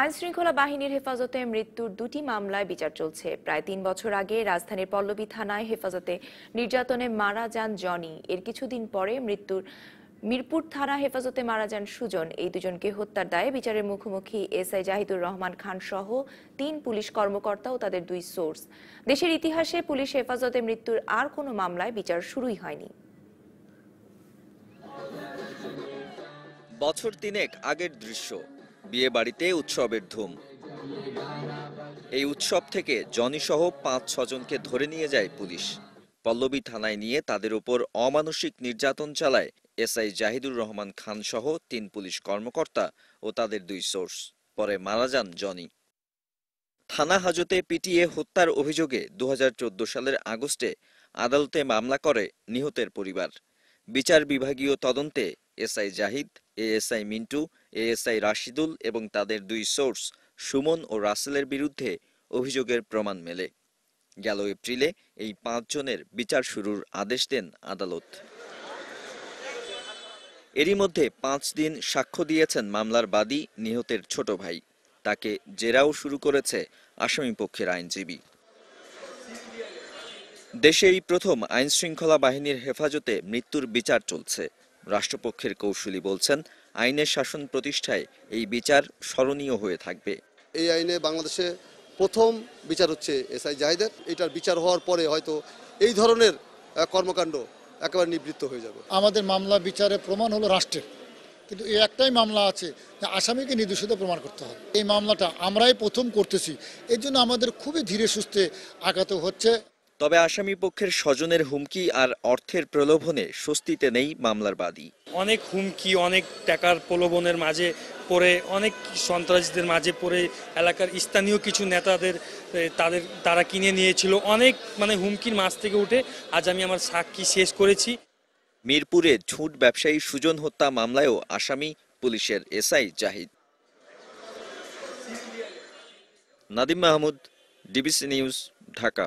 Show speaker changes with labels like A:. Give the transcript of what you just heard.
A: আইন শৃঙ্খলা বাহিনীর হেফাজতে মৃত্যুর দুটি মামলায় বিচার চলছে প্রায় তিন বছর আগে রাজধানীর পল্লবী থানায় হেফাজতে নির্যাতনে মারা যান জনি এর কিছুদিন পরে মৃত্যুর মিরপুর থানা হেফাজতে মারা যান সুজন এই দুজনকে হত্যার দায়ে বিচারের মুখোমুখি এস আই জাহিদুর রহমান খান সহ তিন পুলিশ কর্মকর্তা ও তাদের দুই সোর্স দেশের ইতিহাসে পুলিশ হেফাজতে মৃত্যুর আর কোনো মামলায় বিচার শুরুই হয়নি
B: বছর তিনেক আগের দৃশ্য বিয়ে বাড়িতে উৎসবের ধুম এই উৎসব থেকে জনিসহ পাঁচ ছজনকে ধরে নিয়ে যায় পুলিশ পল্লবী থানায় নিয়ে তাদের উপর অমানসিক নির্যাতন চালায় এসআই জাহিদুর রহমান খান সহ তিন পুলিশ কর্মকর্তা ও তাদের দুই সোর্স পরে মারা যান জনি থানা হাজতে পিটিয়ে হত্যার অভিযোগে দু সালের আগস্টে আদালতে মামলা করে নিহতের পরিবার বিচার বিভাগীয় তদন্তে SI Zahid ASI Mintu ASI Rashidul এবং তাদের দুই সোর্স সুমন ও রাসেলের বিরুদ্ধে অভিযোগের প্রমাণ মেলে গেল এপ্রিলে এই পাঁচজনের বিচার শুরুর আদেশ দেন আদালত এরই মধ্যে পাঁচ দিন সাক্ষ্য দিয়েছেন মামলার বাদী নিহতের ছোট ভাই তাকে জেরাও শুরু করেছে আসামিপক্ষের আইনজীবী দেশে এই প্রথম আইনশৃঙ্খলা বাহিনীর হেফাজতে মৃত্যুর বিচার চলছে রাষ্ট্রপক্ষের কৌশলী বলছেন আইনের শাসন প্রতিষ্ঠায় এই বিচার স্মরণীয় হয়ে থাকবে এই আইনে বাংলাদেশে প্রথম বিচার হচ্ছে এস আই জাহিদের এটার বিচার হওয়ার পরে হয়তো এই ধরনের কর্মকাণ্ড একেবারে নিবৃত্ত হয়ে যাবে
A: আমাদের মামলা বিচারে প্রমাণ হলো রাষ্ট্রের কিন্তু এই একটাই মামলা আছে যে আসামিকে নির্দোষিত প্রমাণ করতে হবে এই মামলাটা আমরাই প্রথম করতেছি এর জন্য আমাদের খুবই ধীরে সুস্থে আঘাত হচ্ছে
B: তবে আসামি পক্ষের স্বজনের হুমকি আর অর্থের প্রলোভনে স্বস্তিতে নেই মামলার বাদী অনেক হুমকি অনেক টাকার প্রলোভনের মাঝে পড়ে অনেক সন্ত্রাসীদের মাঝে পড়ে এলাকার স্থানীয় কিছু নেতাদের তাদের তারা কিনে নিয়েছিল অনেক মানে হুমকির মাছ থেকে উঠে আজ আমি আমার সাক্ষী শেষ করেছি মিরপুরে ঝুট ব্যবসায়ী সুজন হত্যা মামলায়ও আসামি পুলিশের SI Zahid Nadim Mahmud DBC news Dhaka